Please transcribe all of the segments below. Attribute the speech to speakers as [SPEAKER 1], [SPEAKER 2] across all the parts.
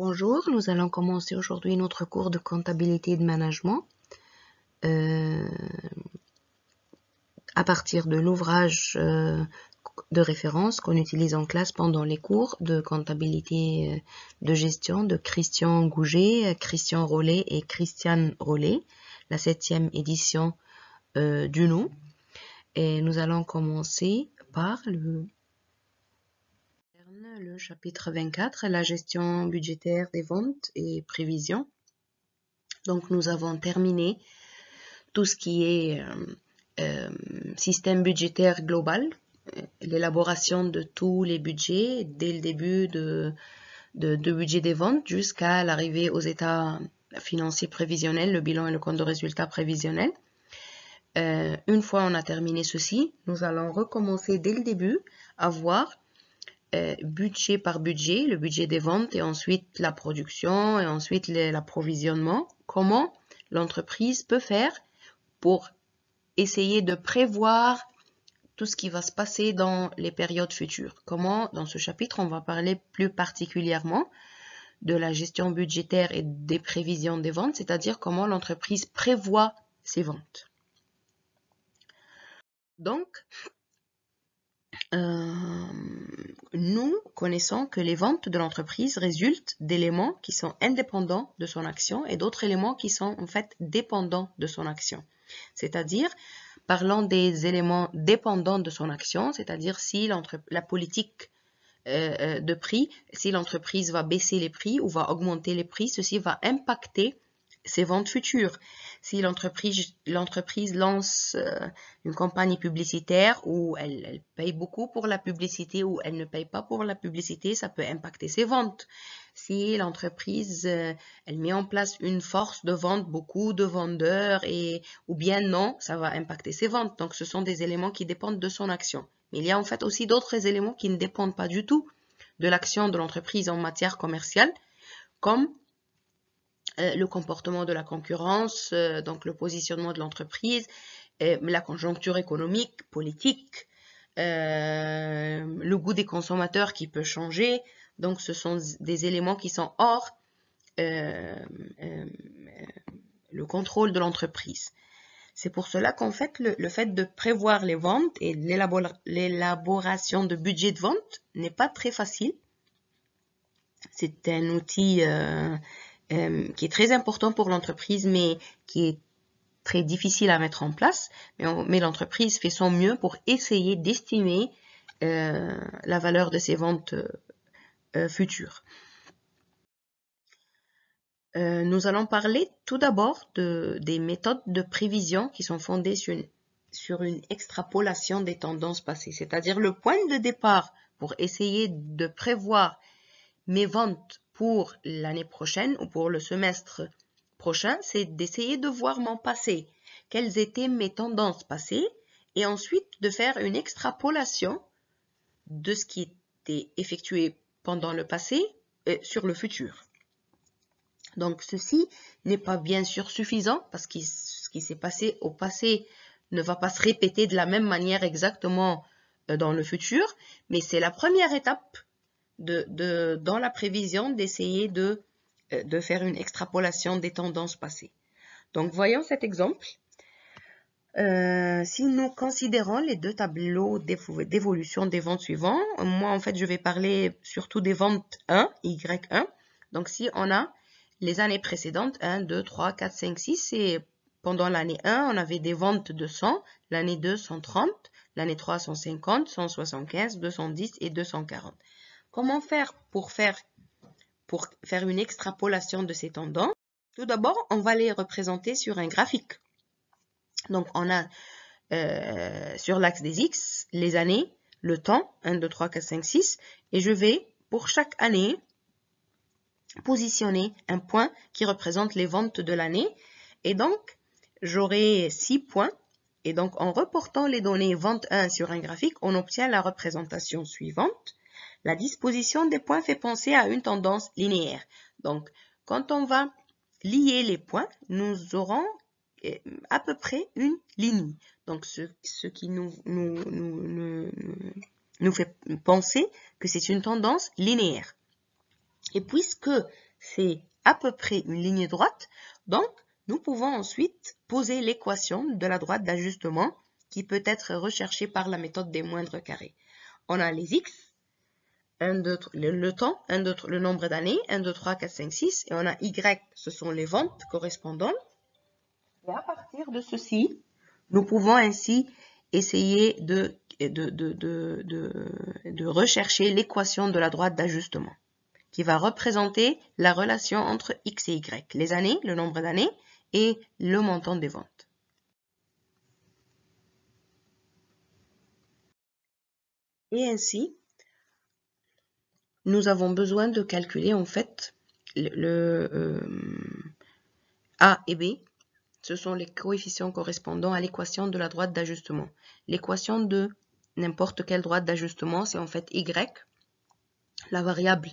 [SPEAKER 1] Bonjour, nous allons commencer aujourd'hui notre cours de comptabilité de management euh, à partir de l'ouvrage euh, de référence qu'on utilise en classe pendant les cours de comptabilité euh, de gestion de Christian Gouget, Christian Rollet et Christiane Rollet, la septième édition du nom. Et nous allons commencer par le le chapitre 24, la gestion budgétaire des ventes et prévisions. Donc nous avons terminé tout ce qui est euh, euh, système budgétaire global, euh, l'élaboration de tous les budgets dès le début de, de, budget des ventes jusqu'à l'arrivée aux états financiers prévisionnels, le bilan et le compte de résultats prévisionnel. une fois on a terminé ceci, nous allons recommencer dès le début à voir euh, budget par budget, le budget des ventes et ensuite la production et ensuite l'approvisionnement, comment l'entreprise peut faire pour essayer de prévoir tout ce qui va se passer dans les périodes futures. Comment, dans ce chapitre, on va parler plus particulièrement de la gestion budgétaire et des prévisions des ventes, c'est-à-dire comment l'entreprise prévoit ses ventes. Donc, euh, nous connaissons que les ventes de l'entreprise résultent d'éléments qui sont indépendants de son action et d'autres éléments qui sont en fait dépendants de son action. C'est-à-dire, parlons des éléments dépendants de son action, c'est-à-dire si la politique euh, euh, de prix, si l'entreprise va baisser les prix ou va augmenter les prix, ceci va impacter ses ventes futures. Si l'entreprise lance euh, une campagne publicitaire où elle, paye beaucoup pour la publicité ou elle ne paye pas pour la publicité, ça peut impacter ses ventes. Si l'entreprise euh, elle met en place une force de vente, beaucoup de vendeurs et ou bien non, ça va impacter ses ventes. Donc ce sont des éléments qui dépendent de son action. Mais il y a en fait aussi d'autres éléments qui ne dépendent pas du tout de l'action de l'entreprise en matière commerciale, comme euh, le comportement de la concurrence, euh, donc le positionnement de l'entreprise, euh, la conjoncture économique, politique, le goût des consommateurs qui peut changer. Donc ce sont des éléments qui sont hors le contrôle de l'entreprise. C'est pour cela qu'en fait, le, fait de prévoir les ventes et l'élaboration de budget de vente n'est pas très facile. C'est un outil euh, qui est très important pour l'entreprise, mais qui est très difficile à mettre en place. Mais, l'entreprise fait son mieux pour essayer d'estimer euh, la valeur de ses ventes euh, futures. nous allons parler tout d'abord des méthodes de prévision qui sont fondées sur une extrapolation des tendances passées, c'est-à-dire le point de départ pour essayer de prévoir mes ventes pour l'année prochaine ou pour le semestre prochain, c'est d'essayer de voir mon passé, quelles étaient mes tendances passées, et ensuite de faire une extrapolation de ce qui était effectué pendant le passé euh, sur le futur. Donc ceci n'est pas bien sûr suffisant parce que ce qui s'est passé au passé ne va pas se répéter de la même manière exactement euh, dans le futur, mais c'est la première étape dans la prévision d'essayer euh, de, faire une extrapolation des tendances passées. Donc voyons cet exemple. Euh, si nous considérons les deux tableaux d'évolution des ventes suivants, moi en fait je vais parler surtout des ventes 1, Y1. Donc si on a les années précédentes, 1, 2, 3, 4, 5, 6, et pendant l'année 1, on avait des ventes de 100, l'année 2, 130, l'année 3, 150, 175, 210 et 240. Comment faire pour faire, pour faire une extrapolation de ces tendances Tout d'abord, on va les représenter sur un graphique. Donc, on a euh, sur l'axe des X les années, le temps, 1, 2, 3, 4, 5, 6, et je vais, pour chaque année, positionner un point qui représente les ventes de l'année, et donc, j'aurai 6 points, et donc, en reportant les données vente 1 sur un graphique, on obtient la représentation suivante. La disposition des points fait penser à une tendance linéaire. Donc, quand on va lier les points, nous aurons euh, à peu près une ligne. Donc, ce, qui nous, nous, fait penser que c'est une tendance linéaire. Et puisque c'est à peu près une ligne droite, donc nous pouvons ensuite poser l'équation de la droite d'ajustement qui peut être recherchée par la méthode des moindres carrés. On a les x, le, temps, le nombre d'années, 1, 2, 3, 4, 5, 6, et on a Y, ce sont les ventes correspondantes. Et à partir de ceci, nous pouvons ainsi essayer de, de, de rechercher l'équation de la droite d'ajustement, qui va représenter la relation entre X et Y, les années, le nombre d'années, et le montant des ventes. Et ainsi, nous avons besoin de calculer en fait le euh, A et B. Ce sont les coefficients correspondant à l'équation de la droite d'ajustement. L'équation de n'importe quelle droite d'ajustement, c'est en fait Y, la variable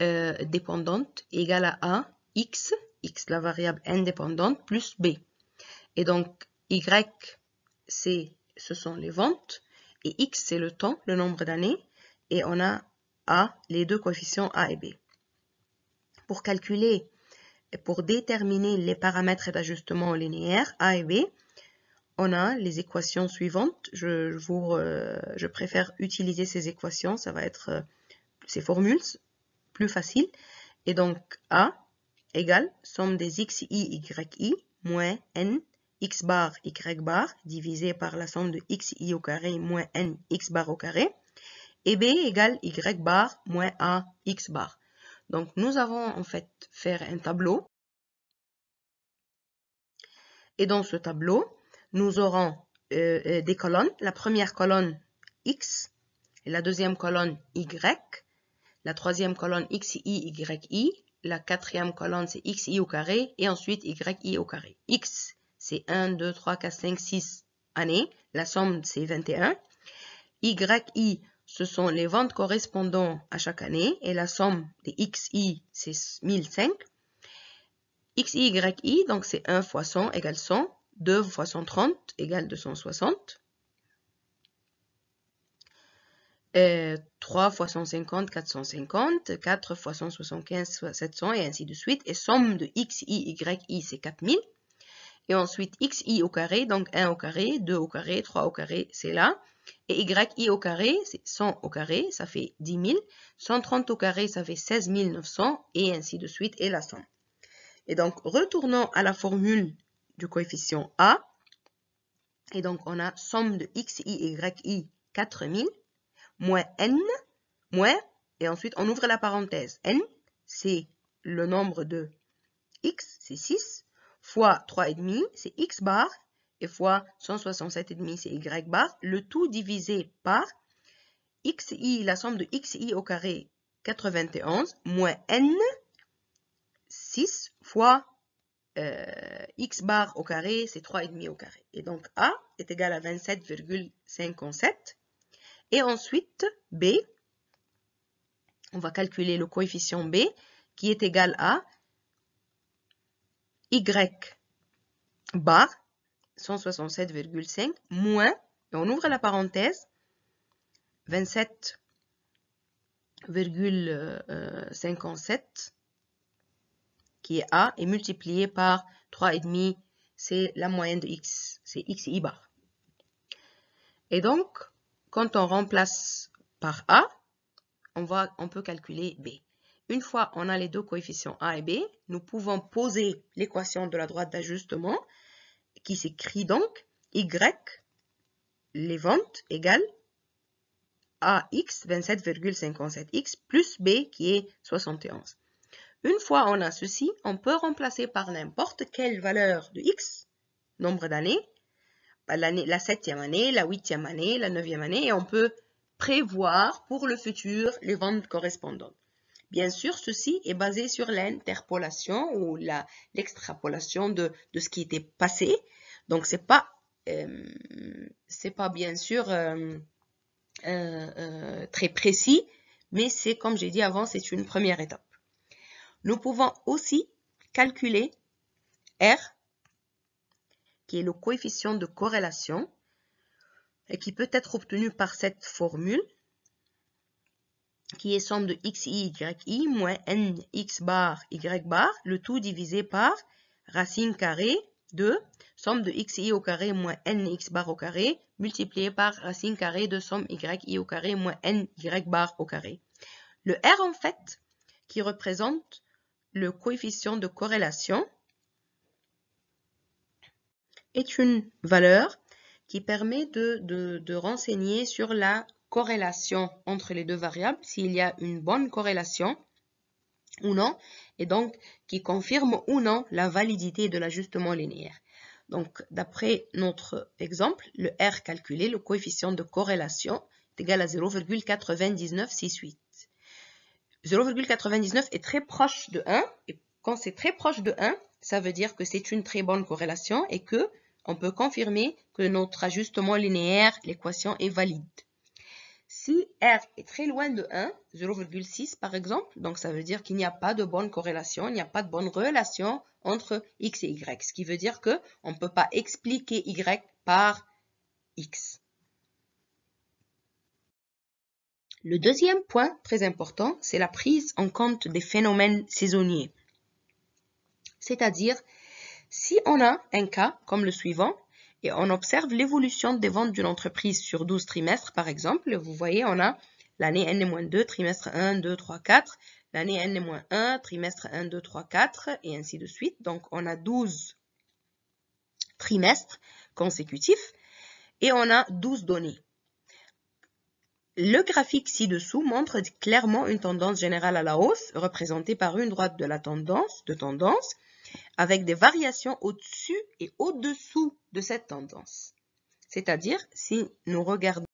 [SPEAKER 1] euh, dépendante, égale à A, X, X la variable indépendante, plus B. Et donc, Y, c'est ce sont les ventes, et X, c'est le temps, le nombre d'années, et on a a les deux coefficients a et b. Pour calculer et pour déterminer les paramètres d'ajustement linéaire a et b, on a les équations suivantes. Je, euh, préfère utiliser ces équations, ça va être euh, ces formules plus faciles. Et donc a égale somme des xi, yi moins n x bar y bar divisé par la somme de xi au carré moins n x bar au carré et b égale y bar moins A x bar. Donc nous avons en fait faire un tableau. Et dans ce tableau, nous aurons euh, euh, des colonnes. La première colonne x, la deuxième colonne y, la troisième colonne xi, yi, la quatrième colonne c'est xi au carré et ensuite yi au carré. x c'est 1, 2, 3, 4, 5, 6 années. La somme c'est 21. yi ce sont les ventes correspondant à chaque année et la somme des XI, c'est 1005. XYI, donc c'est 1 fois 100 égale 100, 2 fois 130 égale 260, 3 euh, fois 150, 450, 4 fois 175, 700 et ainsi de suite. Et somme de XI, YI, c'est 4000. Et ensuite, XI au carré, donc 1 au carré, 2 au carré, 3 au carré, c'est là. Y YI au carré, c'est 100 au carré, ça fait 10 000. 130 au carré, ça fait 16 900, et ainsi de suite, et la somme. Et donc, retournons à la formule du coefficient A. Et donc, on a somme de xi y yi, 4000, moins n, moins, et ensuite, on ouvre la parenthèse. n, c'est le nombre de x, c'est 6, fois 3,5, c'est x bar, et fois 167,5 c'est y bar, le tout divisé par xi, la somme de xi au carré 91 moins n 6 fois euh, x bar au carré, c'est 3,5 au carré. Et donc A est égal à 27,57. Et ensuite B, on va calculer le coefficient B qui est égal à y bar 167,5 moins, on ouvre la parenthèse, 27,57 qui est A et multiplié par 3,5, c'est la moyenne de X, c'est XI bar. Et donc, quand on remplace par A, on, on peut calculer B. Une fois on a les deux coefficients A et B, nous pouvons poser l'équation de la droite d'ajustement qui s'écrit donc Y, les ventes égale AX 27,57X plus B qui est 71. Une fois on a ceci, on peut remplacer par n'importe quelle valeur de X, nombre d'années, bah, la septième année, la huitième année, la neuvième année, et on peut prévoir pour le futur les ventes correspondantes. Bien sûr, ceci est basé sur l'interpolation ou l'extrapolation de, ce qui était passé. Donc, c'est pas, euh, c'est pas bien sûr euh, euh, très précis, mais c'est, comme j'ai dit avant, c'est une première étape. Nous pouvons aussi calculer R, qui est le coefficient de corrélation, et qui peut être obtenu par cette formule qui est somme de xi, i moins n x bar y bar, le tout divisé par racine carrée de somme de xi au carré moins n x bar au carré multiplié par racine carrée de somme yi au carré moins n y bar au carré. Le R en fait, qui représente le coefficient de corrélation, est une valeur qui permet de renseigner sur la corrélation entre les deux variables, s'il y a une bonne corrélation ou non, et donc qui confirme ou non la validité de l'ajustement linéaire. Donc, d'après notre exemple, le R calculé, le coefficient de corrélation, est égal à 0,9968. 0,99 est très proche de 1, et quand c'est très proche de 1, ça veut dire que c'est une très bonne corrélation et que on peut confirmer que notre ajustement linéaire, l'équation est valide. Si R est très loin de 1, 0,6 par exemple, donc ça veut dire qu'il n'y a pas de bonne corrélation, il n'y a pas de bonne relation entre X et Y, ce qui veut dire qu'on ne peut pas expliquer Y par X. Le deuxième point très important, c'est la prise en compte des phénomènes saisonniers. C'est-à-dire, si on a un cas comme le suivant, et on observe l'évolution des ventes d'une entreprise sur 12 trimestres, par exemple. Vous voyez, on a l'année N-2, trimestre 1, 2, 3, 4, l'année N-1, trimestre 1, 2, 3, 4, et ainsi de suite. Donc, on a 12 trimestres consécutifs et on a 12 données. Le graphique ci-dessous montre clairement une tendance générale à la hausse, représentée par une droite de la tendance, de tendance, avec des variations au-dessus et au-dessous de cette tendance. C'est-à-dire, si nous regardons,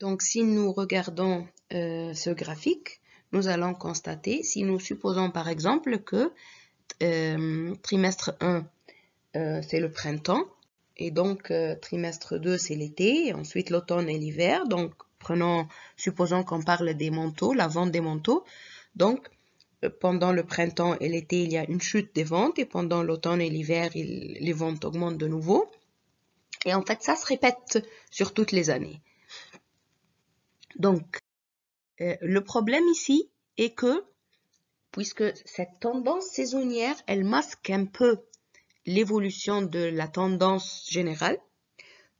[SPEAKER 1] donc si nous regardons euh, ce graphique, nous allons constater, si nous supposons par exemple que euh, trimestre 1, euh, c'est le printemps, et donc trimestre 2, c'est l'été, ensuite l'automne et l'hiver, donc prenons, supposons qu'on parle des manteaux, la vente des manteaux, donc pendant le printemps et l'été, il y a une chute des ventes et pendant l'automne et l'hiver, les ventes augmentent de nouveau. Et en fait, ça se répète sur toutes les années. Donc, euh, le problème ici est que, puisque cette tendance saisonnière, elle masque un peu l'évolution de la tendance générale,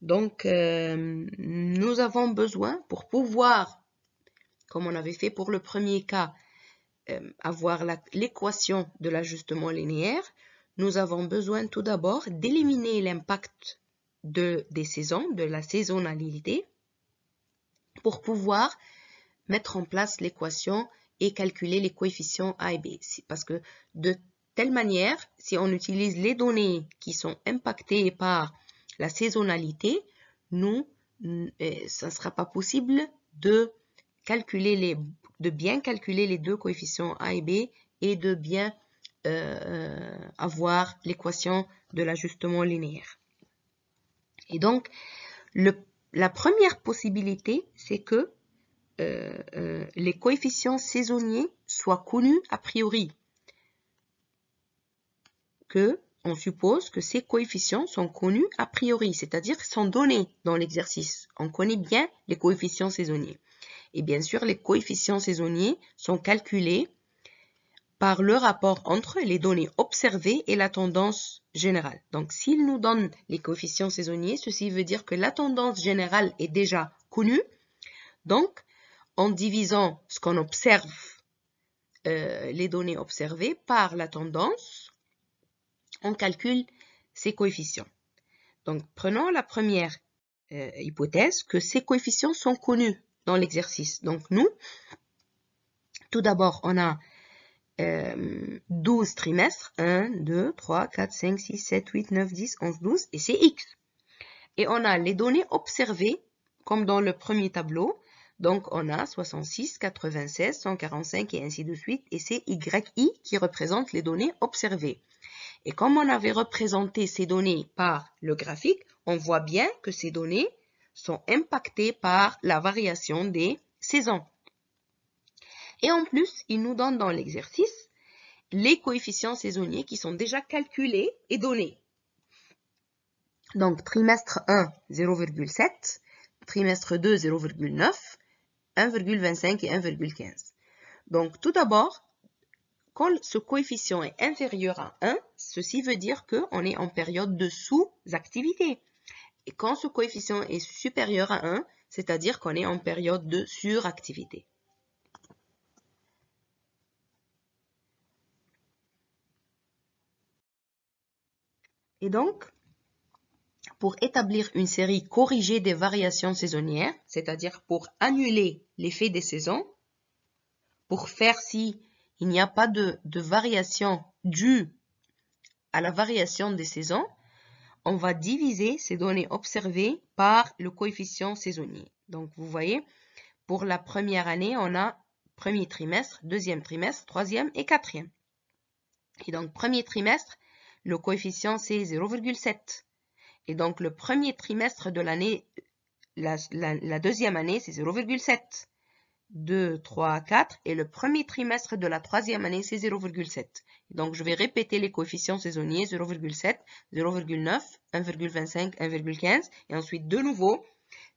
[SPEAKER 1] donc euh, nous avons besoin, pour pouvoir, comme on avait fait pour le premier cas, euh, avoir l'équation de l'ajustement linéaire, nous avons besoin tout d'abord d'éliminer l'impact des saisons, de la saisonnalité, pour pouvoir mettre en place l'équation et calculer les coefficients A et B. Parce que de telle manière, si on utilise les données qui sont impactées par la saisonnalité, nous, euh, ça ne sera pas possible de calculer les de bien calculer les deux coefficients A et B et de bien euh, euh, avoir l'équation de l'ajustement linéaire. Et donc, la première possibilité, c'est que euh, les coefficients saisonniers soient connus a priori. Que on suppose que ces coefficients sont connus a priori, c'est-à-dire sont donnés dans l'exercice. On connaît bien les coefficients saisonniers. Et bien sûr, les coefficients saisonniers sont calculés par le rapport entre les données observées et la tendance générale. Donc, s'il nous donne les coefficients saisonniers, ceci veut dire que la tendance générale est déjà connue. Donc, en divisant ce qu'on observe, euh, les données observées par la tendance, on calcule ces coefficients. Donc, prenons la première euh, hypothèse que ces coefficients sont connus dans l'exercice. Donc nous, tout d'abord, on a 12 euh, trimestres. 1, 2, 3, 4, 5, 6, 7, 8, 9, 10, 11, 12. Et c'est X. Et on a les données observées, comme dans le premier tableau. Donc, on a 66, 96, 145 et ainsi de suite. Et c'est YI qui représente les données observées. Et comme on avait représenté ces données par le graphique, on voit bien que ces données sont impactés par la variation des saisons. Et en plus, il nous donne dans l'exercice les coefficients saisonniers qui sont déjà calculés et donnés. Donc, trimestre 1, 0,7, trimestre 2, 0,9, 1,25 et 1,15. Donc, tout d'abord, quand ce coefficient est inférieur à 1, ceci veut dire qu'on est en période de sous-activité. Et quand ce coefficient est supérieur à 1, c'est-à-dire qu'on est en période de suractivité. Et donc, pour établir une série corrigée des variations saisonnières, c'est-à-dire pour annuler l'effet des saisons, pour faire si il n'y a pas de variation due à la variation des saisons, on va diviser ces données observées par le coefficient saisonnier. Donc, vous voyez, pour la première année, on a premier trimestre, deuxième trimestre, troisième et quatrième. Et donc, premier trimestre, le coefficient, c'est 0,7. Et donc, le premier trimestre de l'année, la, deuxième année, c'est 0,7. 2, 3, 4. Et le premier trimestre de la troisième année, c'est 0,7. Donc, je vais répéter les coefficients saisonniers, 0,7, 0,9, 1,25, 1,15. Et ensuite, de nouveau,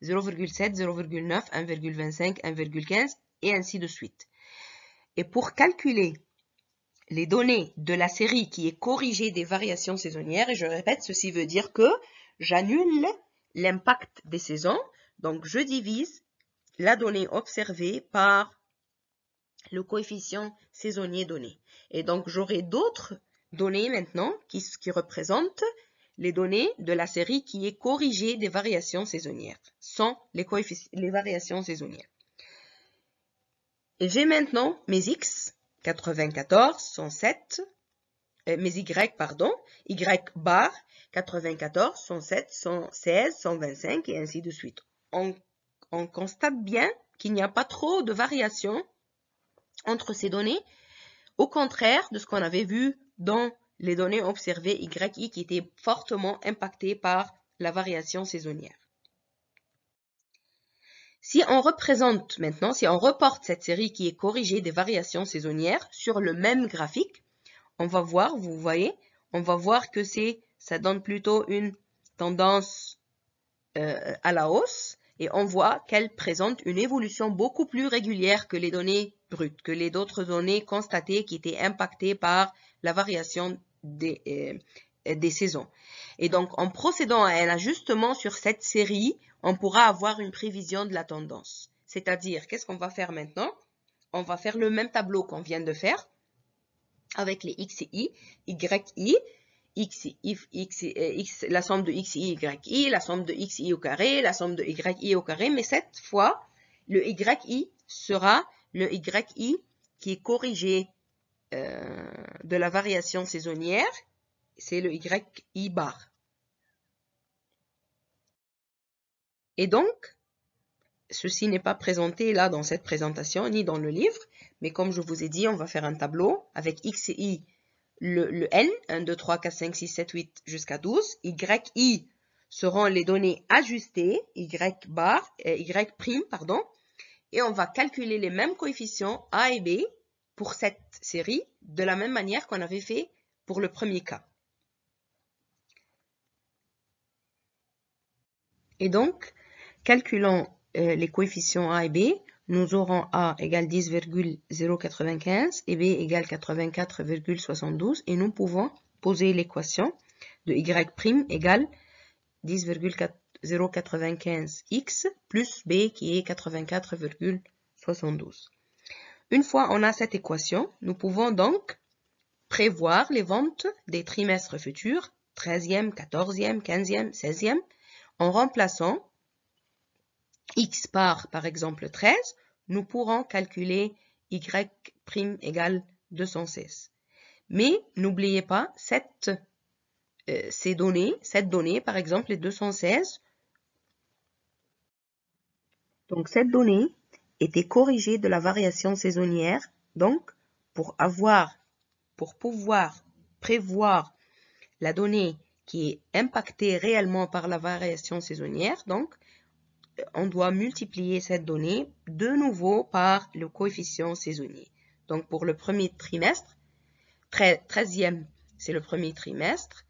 [SPEAKER 1] 0,7, 0,9, 1,25, 1,15, et ainsi de suite. Et pour calculer les données de la série qui est corrigée des variations saisonnières, et je répète, ceci veut dire que j'annule l'impact des saisons, donc je divise la donnée observée par le coefficient saisonnier donné. Et donc, j'aurai d'autres données maintenant qui, qui représentent les données de la série qui est corrigée des variations saisonnières, sans les, les variations saisonnières. j'ai maintenant mes x, 94, 107, euh, mes y, pardon, y bar, 94, 107, 116, 125 et ainsi de suite on constate bien qu'il n'y a pas trop de variations entre ces données, au contraire de ce qu'on avait vu dans les données observées YI qui étaient fortement impactées par la variation saisonnière. Si on représente maintenant, si on reporte cette série qui est corrigée des variations saisonnières sur le même graphique, on va voir, vous voyez, on va voir que c'est, ça donne plutôt une tendance euh, à la hausse, et on voit qu'elle présente une évolution beaucoup plus régulière que les données brutes, que les autres données constatées qui étaient impactées par la variation des, euh, saisons. Et donc, en procédant à un ajustement sur cette série, on pourra avoir une prévision de la tendance. C'est-à-dire, qu'est-ce qu'on va faire maintenant On va faire le même tableau qu'on vient de faire avec les x et y, y, x, if, euh, x, la somme de x, y, y, la somme de x, i au carré, la somme de y, i au carré, mais cette fois, le y, i sera le y, i qui est corrigé euh, de la variation saisonnière, c'est le y, bar. Et donc, ceci n'est pas présenté là dans cette présentation ni dans le livre, mais comme je vous ai dit, on va faire un tableau avec x et le, N, 1, 2, 3, 4, 5, 6, 7, 8 jusqu'à 12. Y, I seront les données ajustées, Y bar, euh, Y prime, pardon. Et on va calculer les mêmes coefficients A et B pour cette série de la même manière qu'on avait fait pour le premier cas. Et donc, calculons euh, les coefficients A et B, nous aurons A égale 10,095 et B égale 84,72 et nous pouvons poser l'équation de Y' égale 10,095x plus B qui est 84,72. Une fois on a cette équation, nous pouvons donc prévoir les ventes des trimestres futurs, 13e, 14e, 15e, 16e, en remplaçant x par, par exemple, 13, nous pourrons calculer y' prime égale 216. Mais n'oubliez pas, cette, euh, ces données, cette donnée, par exemple, les 216, donc cette donnée était corrigée de la variation saisonnière. Donc, pour avoir, pour pouvoir prévoir la donnée qui est impactée réellement par la variation saisonnière, donc on doit multiplier cette donnée de nouveau par le coefficient saisonnier. Donc, pour le premier trimestre, 13e, c'est le premier trimestre,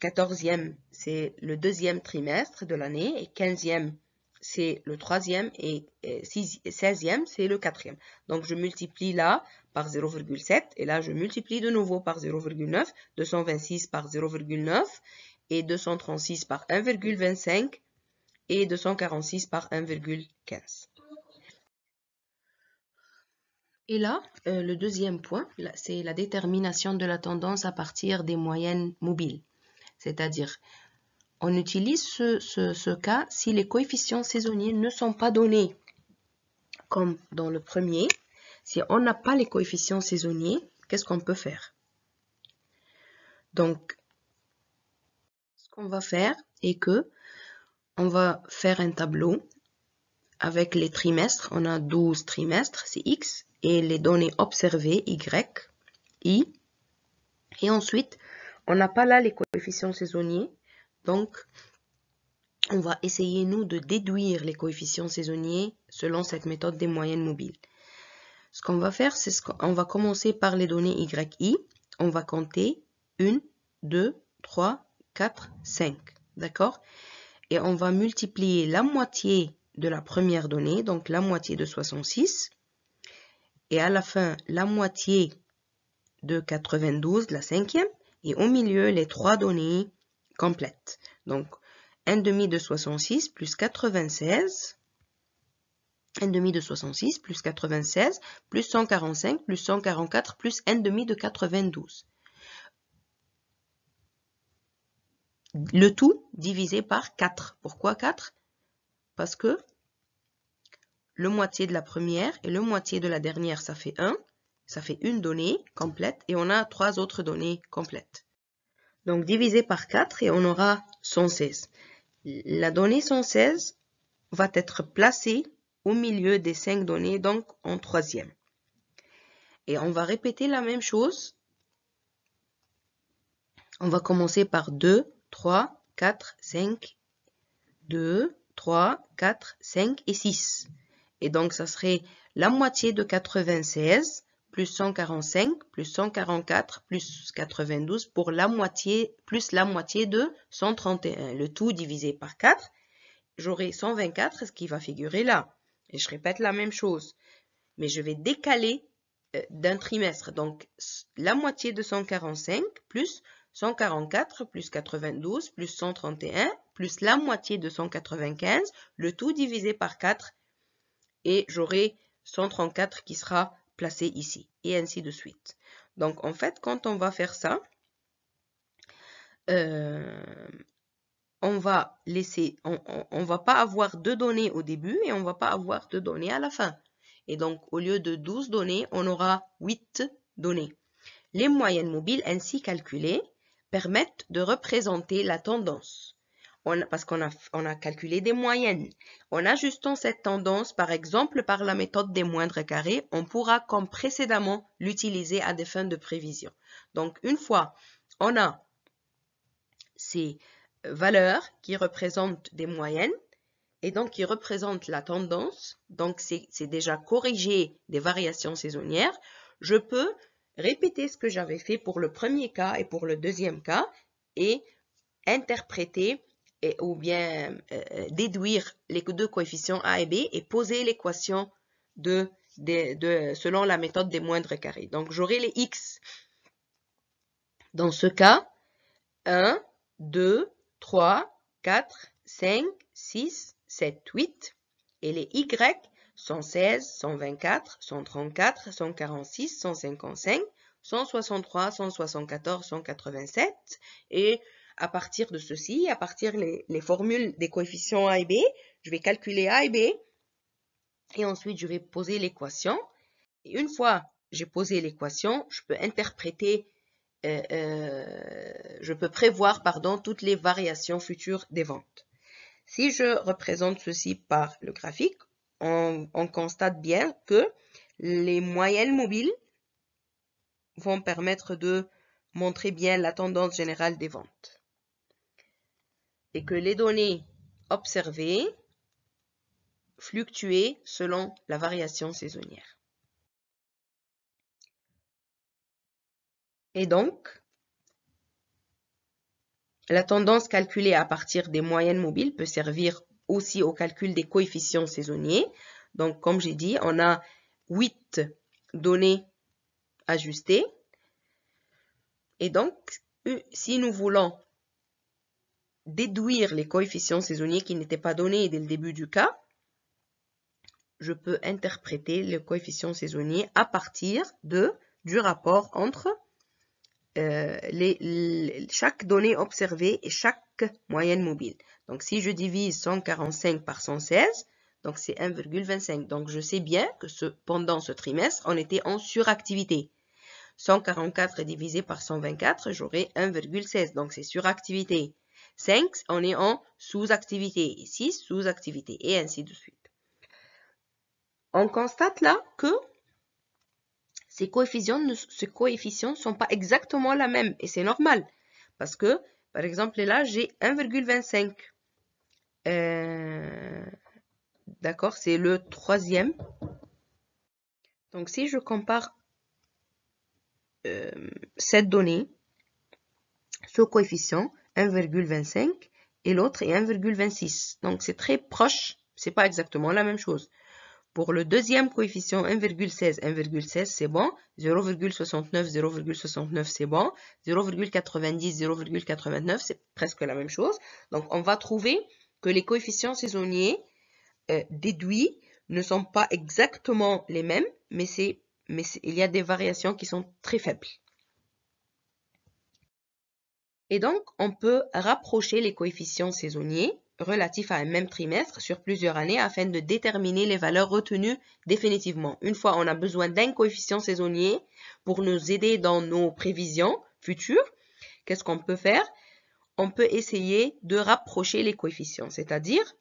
[SPEAKER 1] 14e, c'est le deuxième trimestre de l'année, et 15e, c'est le troisième, et 16e, c'est le quatrième. Donc, je multiplie là par 0,7, et là, je multiplie de nouveau par 0,9, 226 par 0,9, et 236 par 1,25, et 246 par 1,15. Et là, euh, le deuxième point, c'est la détermination de la tendance à partir des moyennes mobiles. C'est-à-dire, on utilise ce, cas si les coefficients saisonniers ne sont pas donnés. Comme dans le premier, si on n'a pas les coefficients saisonniers, qu'est-ce qu'on peut faire Donc, ce qu'on va faire est que on va faire un tableau avec les trimestres. On a 12 trimestres, c'est X, et les données observées, Y, I. Et ensuite, on n'a pas là les coefficients saisonniers. Donc, on va essayer, nous, de déduire les coefficients saisonniers selon cette méthode des moyennes mobiles. Ce qu'on va faire, c'est qu'on va commencer par les données Y, I. On va compter 1, 2, 3, 4, 5. D'accord et on va multiplier la moitié de la première donnée, donc la moitié de 66, et à la fin la moitié de 92, la cinquième, et au milieu les trois données complètes. Donc 1 demi de 66 plus 96, 1 demi de 66 plus 96 plus 145 plus 144 plus 1 demi de 92. le tout divisé par 4. Pourquoi 4 Parce que le moitié de la première et le moitié de la dernière, ça fait 1. Ça fait une donnée complète et on a trois autres données complètes. Donc divisé par 4 et on aura 116. La donnée 116 va être placée au milieu des 5 données, donc en troisième. Et on va répéter la même chose. On va commencer par 2, 3, 4, 5, 2, 3, 4, 5 et 6. Et donc, ça serait la moitié de 96 plus 145 plus 144 plus 92 pour la moitié plus la moitié de 131. Le tout divisé par 4, j'aurai 124, ce qui va figurer là. Et je répète la même chose. Mais je vais décaler euh, d'un trimestre. Donc, la moitié de 145 plus 144 plus 92 plus 131 plus la moitié de 195, le tout divisé par 4 et j'aurai 134 qui sera placé ici et ainsi de suite. Donc en fait, quand on va faire ça, euh, on va laisser, on, va pas avoir deux données au début et on va pas avoir deux données à la fin. Et donc au lieu de 12 données, on aura 8 données. Les moyennes mobiles ainsi calculées permettent de représenter la tendance. parce qu'on a, a calculé des moyennes. En ajustant cette tendance, par exemple, par la méthode des moindres carrés, on pourra, comme précédemment, l'utiliser à des fins de prévision. Donc, une fois, on a ces euh, valeurs qui représentent des moyennes et donc qui représentent la tendance. Donc, c'est déjà corrigé des variations saisonnières. Je peux répéter ce que j'avais fait pour le premier cas et pour le deuxième cas et interpréter ou bien euh, euh, déduire les deux coefficients A et B et poser l'équation de, de, selon la méthode des moindres carrés. Donc, j'aurai les x. Dans ce cas, 1, 2, 3, 4, 5, 6, 7, 8. Et les y, 116, 124, 134, 146, 155, 163, 174, 187. Et à partir de ceci, à partir des formules des coefficients A et B, je vais calculer A et B. Et ensuite, je vais poser l'équation. Et une fois j'ai posé l'équation, je peux interpréter, euh, euh, je peux prévoir, pardon, toutes les variations futures des ventes. Si je représente ceci par le graphique, on, constate bien que les moyennes mobiles vont permettre de montrer bien la tendance générale des ventes. Et que les données observées fluctuent selon la variation saisonnière. Et donc, la tendance calculée à partir des moyennes mobiles peut servir aussi au calcul des coefficients saisonniers. Donc, comme j'ai dit, on a 8 données ajustées. Et donc, euh, si nous voulons déduire les coefficients saisonniers qui n'étaient pas donnés dès le début du cas, je peux interpréter le coefficient saisonnier à partir de, du rapport entre euh, les, chaque donnée observée et chaque moyenne mobile. Donc si je divise 145 par 116, donc c'est 1,25. Donc je sais bien que pendant ce trimestre, on était en suractivité. 144 divisé par 124, j'aurai 1,16. Donc c'est suractivité. 5, on est en sous-activité. 6, sous-activité. Et ainsi de suite. On constate là que ces coefficients ne, sont pas exactement la même. Et c'est normal. Parce que par exemple, là, j'ai 1,25. Euh, d'accord, c'est le troisième. Donc, si je compare euh, cette donnée, ce coefficient 1,25 et l'autre est 1,26. Donc, c'est très proche. C'est pas exactement la même chose. Pour le deuxième coefficient 1,16, 1,16 c'est bon, 0,69, 0,69 c'est bon, 0,90, 0,89 c'est presque la même chose. Donc on va trouver que les coefficients saisonniers euh, déduits ne sont pas exactement les mêmes, mais, mais il y a des variations qui sont très faibles. Et donc on peut rapprocher les coefficients saisonniers relatif à un même trimestre sur plusieurs années afin de déterminer les valeurs retenues définitivement. Une fois, on a besoin d'un coefficient saisonnier pour nous aider dans nos prévisions futures. Qu'est-ce qu'on peut faire On peut essayer de rapprocher les coefficients, c'est-à-dire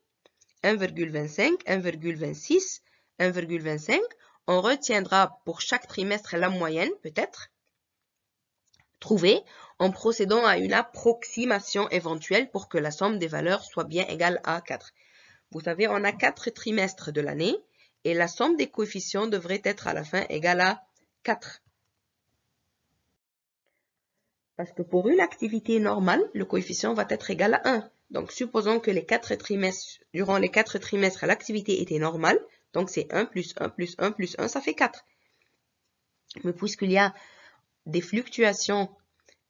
[SPEAKER 1] 1,25, 1,26, 1,25. On retiendra pour chaque trimestre la moyenne peut-être Trouver en procédant à une approximation éventuelle pour que la somme des valeurs soit bien égale à 4. Vous savez, on a 4 trimestres de l'année et la somme des coefficients devrait être à la fin égale à 4. Parce que pour une activité normale, le coefficient va être égal à 1. Donc, supposons que les 4 trimestres, durant les 4 trimestres, l'activité était normale. Donc, c'est 1 plus 1 plus 1 plus 1, ça fait 4. Mais puisqu'il y a des fluctuations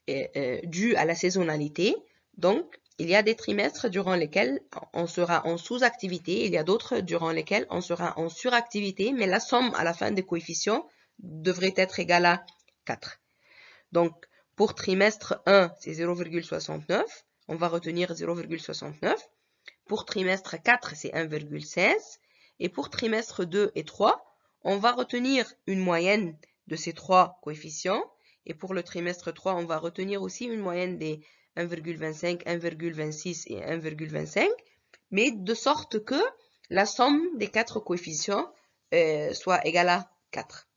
[SPEAKER 1] euh, euh, dues à la saisonnalité. Donc, il y a des trimestres durant lesquels on sera en sous-activité, il y a d'autres durant lesquels on sera en suractivité, mais la somme à la fin des coefficients devrait être égale à 4. Donc, pour trimestre 1, c'est 0,69. On va retenir 0,69. Pour trimestre 4, c'est 1,16. Et pour trimestre 2 et 3, on va retenir une moyenne de ces trois coefficients et pour le trimestre 3, on va retenir aussi une moyenne des 1,25, 1,26 et 1,25, mais de sorte que la somme des quatre coefficients euh, soit égale à 4.